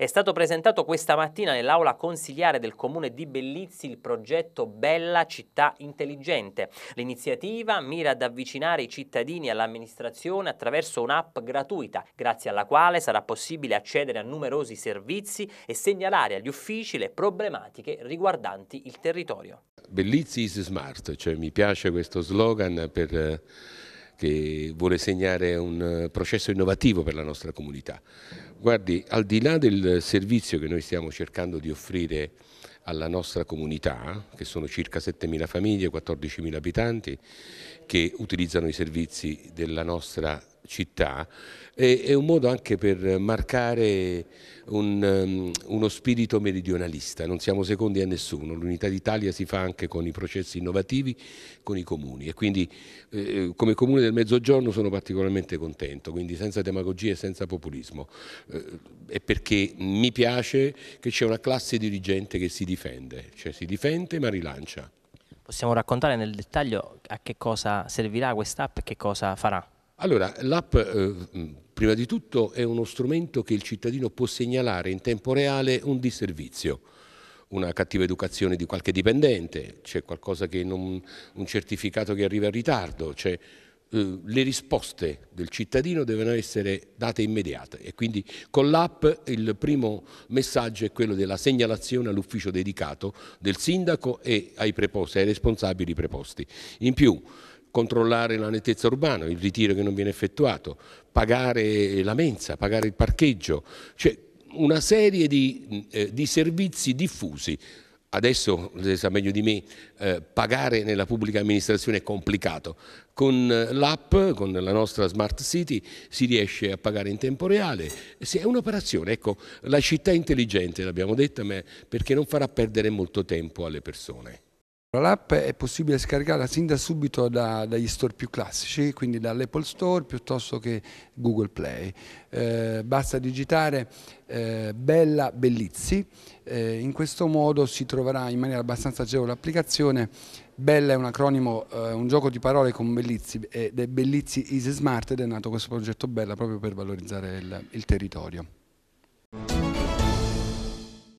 È stato presentato questa mattina nell'aula consigliare del comune di Bellizzi il progetto Bella Città Intelligente. L'iniziativa mira ad avvicinare i cittadini all'amministrazione attraverso un'app gratuita, grazie alla quale sarà possibile accedere a numerosi servizi e segnalare agli uffici le problematiche riguardanti il territorio. Bellizzi is smart, cioè mi piace questo slogan per eh, che vuole segnare un eh, processo innovativo per la nostra comunità. Guardi, al di là del servizio che noi stiamo cercando di offrire alla nostra comunità, che sono circa 7.000 famiglie, 14.000 abitanti, che utilizzano i servizi della nostra comunità, città e, è un modo anche per marcare un, um, uno spirito meridionalista, non siamo secondi a nessuno, l'unità d'Italia si fa anche con i processi innovativi, con i comuni e quindi eh, eh, come comune del Mezzogiorno sono particolarmente contento, quindi senza demagogia e senza populismo, eh, è perché mi piace che c'è una classe dirigente che si difende, cioè si difende ma rilancia. Possiamo raccontare nel dettaglio a che cosa servirà questa app e che cosa farà? Allora, l'app eh, mm, prima di tutto è uno strumento che il cittadino può segnalare in tempo reale un disservizio una cattiva educazione di qualche dipendente, c'è qualcosa che non, un certificato che arriva in ritardo, cioè, eh, le risposte del cittadino devono essere date immediate e quindi con l'app il primo messaggio è quello della segnalazione all'ufficio dedicato del sindaco e ai preposti, ai responsabili preposti. In più controllare la nettezza urbana, il ritiro che non viene effettuato, pagare la mensa, pagare il parcheggio, cioè una serie di, eh, di servizi diffusi. Adesso, lei sa meglio di me, eh, pagare nella pubblica amministrazione è complicato. Con eh, l'app, con la nostra Smart City, si riesce a pagare in tempo reale. Se è un'operazione, ecco, la città intelligente, l'abbiamo detta, perché non farà perdere molto tempo alle persone. L'app è possibile scaricarla sin da subito da, dagli store più classici, quindi dall'Apple Store piuttosto che Google Play. Eh, basta digitare eh, Bella Bellizzi, eh, in questo modo si troverà in maniera abbastanza agevole l'applicazione. Bella è un acronimo, eh, un gioco di parole con Bellizzi ed è Bellizzi is Smart ed è nato questo progetto Bella proprio per valorizzare il, il territorio.